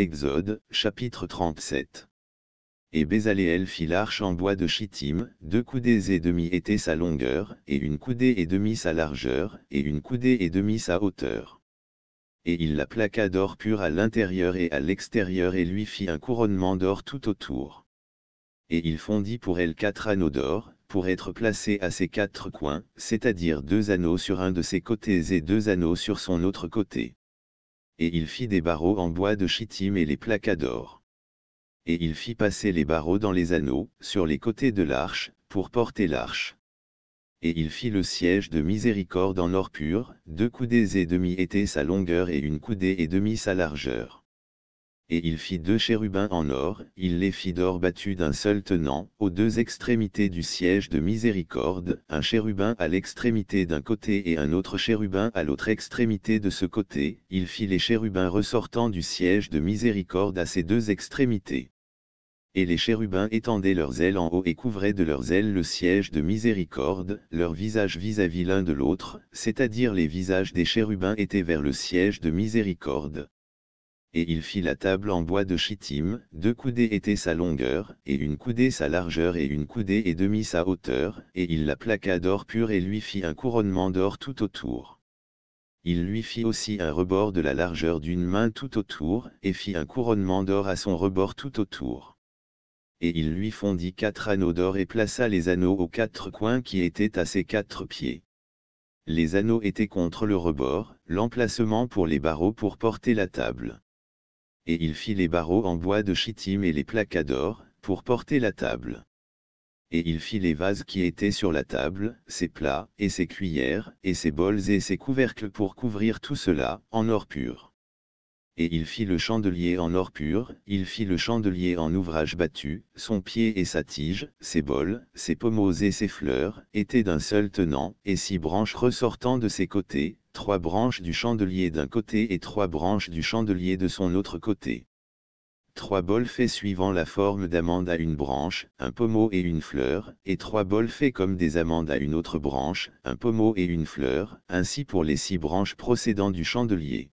Exode, chapitre 37. Et Bézaléel fit l'arche en bois de Chittim, deux coudées et demi était sa longueur, et une coudée et demi sa largeur, et une coudée et demi sa hauteur. Et il la plaqua d'or pur à l'intérieur et à l'extérieur et lui fit un couronnement d'or tout autour. Et il fondit pour elle quatre anneaux d'or, pour être placés à ses quatre coins, c'est-à-dire deux anneaux sur un de ses côtés et deux anneaux sur son autre côté et il fit des barreaux en bois de chitim et les plaqua d'or. Et il fit passer les barreaux dans les anneaux, sur les côtés de l'arche, pour porter l'arche. Et il fit le siège de miséricorde en or pur, deux coudées et demi était sa longueur et une coudée et demi sa largeur et il fit deux chérubins en or, il les fit d'or battu d'un seul tenant, aux deux extrémités du siège de miséricorde, un chérubin à l'extrémité d'un côté et un autre chérubin à l'autre extrémité de ce côté, il fit les chérubins ressortant du siège de miséricorde à ces deux extrémités. Et les chérubins étendaient leurs ailes en haut et couvraient de leurs ailes le siège de miséricorde, leurs visages vis-à-vis l'un de l'autre, c'est-à-dire les visages des chérubins étaient vers le siège de miséricorde et il fit la table en bois de chitim, deux coudées étaient sa longueur, et une coudée sa largeur et une coudée et demie sa hauteur, et il la plaqua d'or pur et lui fit un couronnement d'or tout autour. Il lui fit aussi un rebord de la largeur d'une main tout autour, et fit un couronnement d'or à son rebord tout autour et il lui fondit quatre anneaux d'or et plaça les anneaux aux quatre coins qui étaient à ses quatre pieds. Les anneaux étaient contre le rebord, l'emplacement pour les barreaux pour porter la table et il fit les barreaux en bois de chitim et les plaques d'or, pour porter la table. Et il fit les vases qui étaient sur la table, ses plats, et ses cuillères, et ses bols et ses couvercles pour couvrir tout cela, en or pur. Et il fit le chandelier en or pur, il fit le chandelier en ouvrage battu, son pied et sa tige, ses bols, ses pommeaux et ses fleurs, étaient d'un seul tenant, et six branches ressortant de ses côtés, trois branches du chandelier d'un côté et trois branches du chandelier de son autre côté. Trois bols faits suivant la forme d'amande à une branche, un pommeau et une fleur, et trois bols faits comme des amandes à une autre branche, un pommeau et une fleur, ainsi pour les six branches procédant du chandelier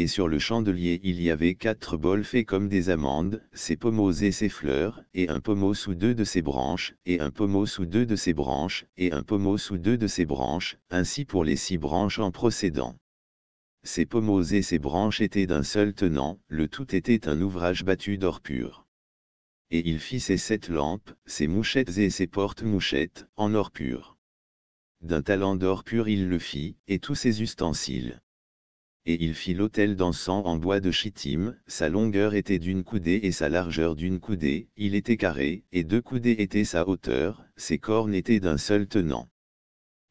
et sur le chandelier il y avait quatre bols faits comme des amandes, ses pommeaux et ses fleurs, et un pommeau sous deux de ses branches, et un pommeau sous deux de ses branches, et un pommeau sous deux de ses branches, ainsi pour les six branches en procédant. Ses pommeaux et ses branches étaient d'un seul tenant, le tout était un ouvrage battu d'or pur. Et il fit ses sept lampes, ses mouchettes et ses portes-mouchettes, en or pur. D'un talent d'or pur il le fit, et tous ses ustensiles et il fit l'autel d'encens en bois de chitim, sa longueur était d'une coudée et sa largeur d'une coudée, il était carré, et deux coudées étaient sa hauteur, ses cornes étaient d'un seul tenant.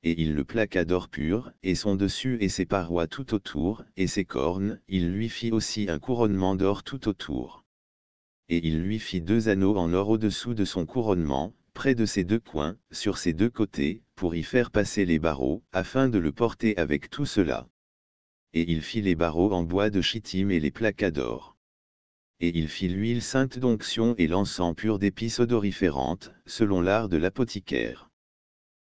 Et il le plaqua d'or pur, et son dessus et ses parois tout autour, et ses cornes, il lui fit aussi un couronnement d'or tout autour. Et il lui fit deux anneaux en or au-dessous de son couronnement, près de ses deux coins, sur ses deux côtés, pour y faire passer les barreaux, afin de le porter avec tout cela et il fit les barreaux en bois de chitim et les plaqua d'or. Et il fit l'huile sainte d'onction et l'encens pur d'épices odoriférantes, selon l'art de l'apothicaire.